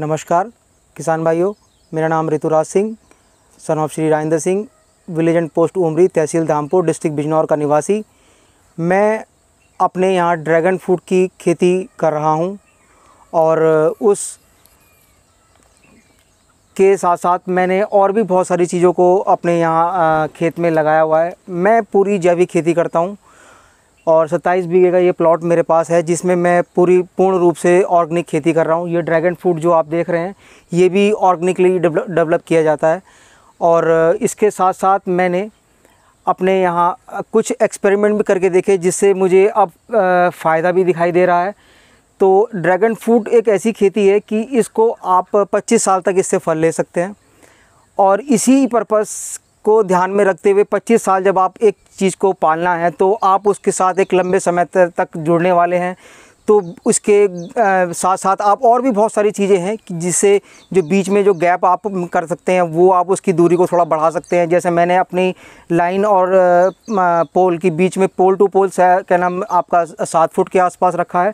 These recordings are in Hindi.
नमस्कार किसान भाइयों मेरा नाम Rituraj Singh son of Shri Rajendra Singh village and post Umri tehsil Dhampur district Bijnor का निवासी मैं अपने यहाँ ड्रैगन फ्रूट की खेती कर रहा हूँ और उस के साथ साथ मैंने और भी बहुत सारी चीज़ों को अपने यहाँ खेत में लगाया हुआ है मैं पूरी जैविक खेती करता हूँ और 27 बीघे का ये प्लॉट मेरे पास है जिसमें मैं पूरी पूर्ण रूप से ऑर्गेनिक खेती कर रहा हूँ ये ड्रैगन फ्रूट जो आप देख रहे हैं ये भी ऑर्गेनिकली डेवलप किया जाता है और इसके साथ साथ मैंने अपने यहाँ कुछ एक्सपेरिमेंट भी करके देखे जिससे मुझे अब फ़ायदा भी दिखाई दे रहा है तो ड्रैगन फ्रूट एक ऐसी खेती है कि इसको आप 25 साल तक इससे फल ले सकते हैं और इसी पर्पज़ को ध्यान में रखते हुए 25 साल जब आप एक चीज़ को पालना है तो आप उसके साथ एक लंबे समय तक जुड़ने वाले हैं तो उसके साथ साथ आप और भी बहुत सारी चीज़ें हैं कि जिससे जो बीच में जो गैप आप कर सकते हैं वो आप उसकी दूरी को थोड़ा बढ़ा सकते हैं जैसे मैंने अपनी लाइन और पोल की बीच में पोल टू पोल क्या नाम आपका सात फुट के आसपास रखा है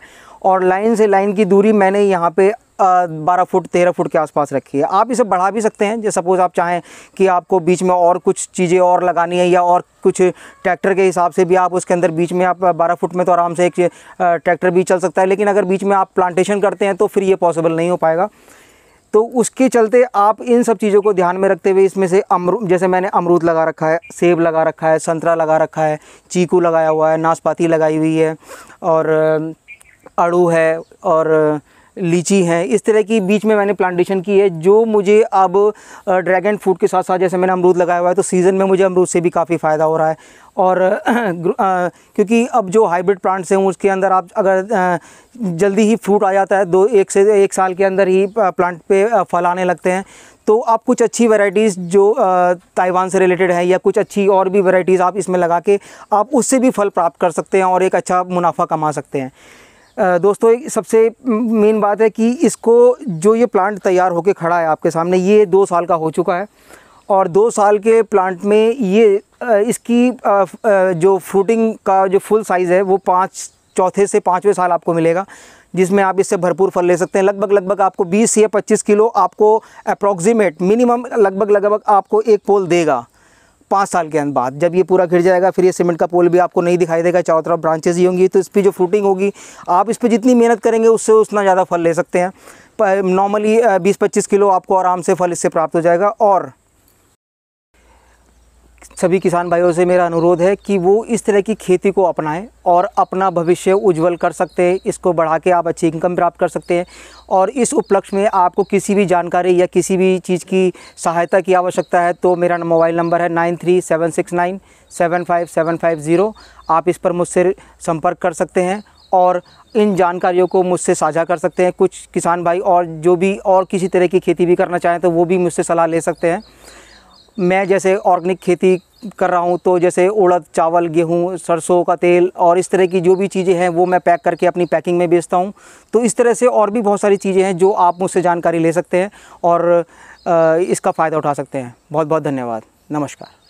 और लाइन से लाइन की दूरी मैंने यहाँ पे बारह फुट तेरह फुट के आसपास रखी है आप इसे बढ़ा भी सकते हैं जैसे सपोज़ आप चाहें कि आपको बीच में और कुछ चीज़ें और लगानी है या और कुछ ट्रैक्टर के हिसाब से भी आप उसके अंदर बीच में आप बारह फुट में तो आराम से एक ट्रैक्टर भी चल सकता है लेकिन अगर बीच में आप प्लांटेशन करते हैं तो फिर ये पॉसिबल नहीं हो पाएगा तो उसके चलते आप इन सब चीज़ों को ध्यान में रखते हुए इसमें से अमरूद जैसे मैंने अमरूद लगा रखा है सेब लगा रखा है संतरा लगा रखा है चीकू लगाया हुआ है नाशपाती लगाई हुई है और अड़ू है और लीची हैं इस तरह की बीच में मैंने प्लांटेशन की है जो मुझे अब ड्रैगन फ्रूट के साथ साथ जैसे मैंने अमरूद लगाया हुआ है तो सीज़न में मुझे अमरूद से भी काफ़ी फ़ायदा हो रहा है और क्योंकि अब जो हाइब्रिड प्लांट्स हैं उसके अंदर आप अगर जल्दी ही फ्रूट आ जाता है दो एक से एक साल के अंदर ही प्लांट पे फल आने लगते हैं तो आप कुछ अच्छी वैरायटीज़ जो ताइवान से रिलेटेड हैं या कुछ अच्छी और भी वैरायटीज़ आप इसमें लगा के आप उससे भी फल प्राप्त कर सकते हैं और एक अच्छा मुनाफा कमा सकते हैं दोस्तों सबसे मेन बात है कि इसको जो ये प्लांट तैयार होकर खड़ा है आपके सामने ये दो साल का हो चुका है और दो साल के प्लांट में ये इसकी जो फ्रूटिंग का जो फुल साइज़ है वो पाँच चौथे से पाँचवें साल आपको मिलेगा जिसमें आप इससे भरपूर फल ले सकते हैं लगभग लगभग आपको 20 या 25 किलो आपको अप्रॉक्सीमेट मिनिमम लगभग लगभग आपको एक पोल देगा पाँच साल के बाद जब ये पूरा गिर जाएगा फिर ये सीमेंट का पोल भी आपको नहीं दिखाई देगा चारों तरफ ब्रांचेज ही होंगी तो इस पर जो फ्रूटिंग होगी आप इस पर जितनी मेहनत करेंगे उससे उतना ज़्यादा फल ले सकते हैं नॉर्मली बीस पच्चीस किलो आपको आराम से फल इससे प्राप्त हो जाएगा और सभी किसान भाइयों से मेरा अनुरोध है कि वो इस तरह की खेती को अपनाएं और अपना भविष्य उज्जवल कर सकते हैं इसको बढ़ा के आप अच्छी इनकम प्राप्त कर सकते हैं और इस उपलक्ष्य में आपको किसी भी जानकारी या किसी भी चीज़ की सहायता की आवश्यकता है तो मेरा मोबाइल नंबर है nine three seven six nine seven five seven five zero आप इस पर मुझसे संपर्क कर सकते हैं और इन जानकारियों को मुझसे साझा कर सकते हैं कुछ किसान भाई और जो भी और किसी तरह की खेती भी करना चाहें तो वो भी मुझसे सलाह ले सकते हैं मैं जैसे ऑर्गेनिक खेती कर रहा हूँ तो जैसे उड़द चावल गेहूँ सरसों का तेल और इस तरह की जो भी चीज़ें हैं वो मैं पैक करके अपनी पैकिंग में बेचता हूँ तो इस तरह से और भी बहुत सारी चीज़ें हैं जो आप मुझसे जानकारी ले सकते हैं और इसका फ़ायदा उठा सकते हैं बहुत बहुत धन्यवाद नमस्कार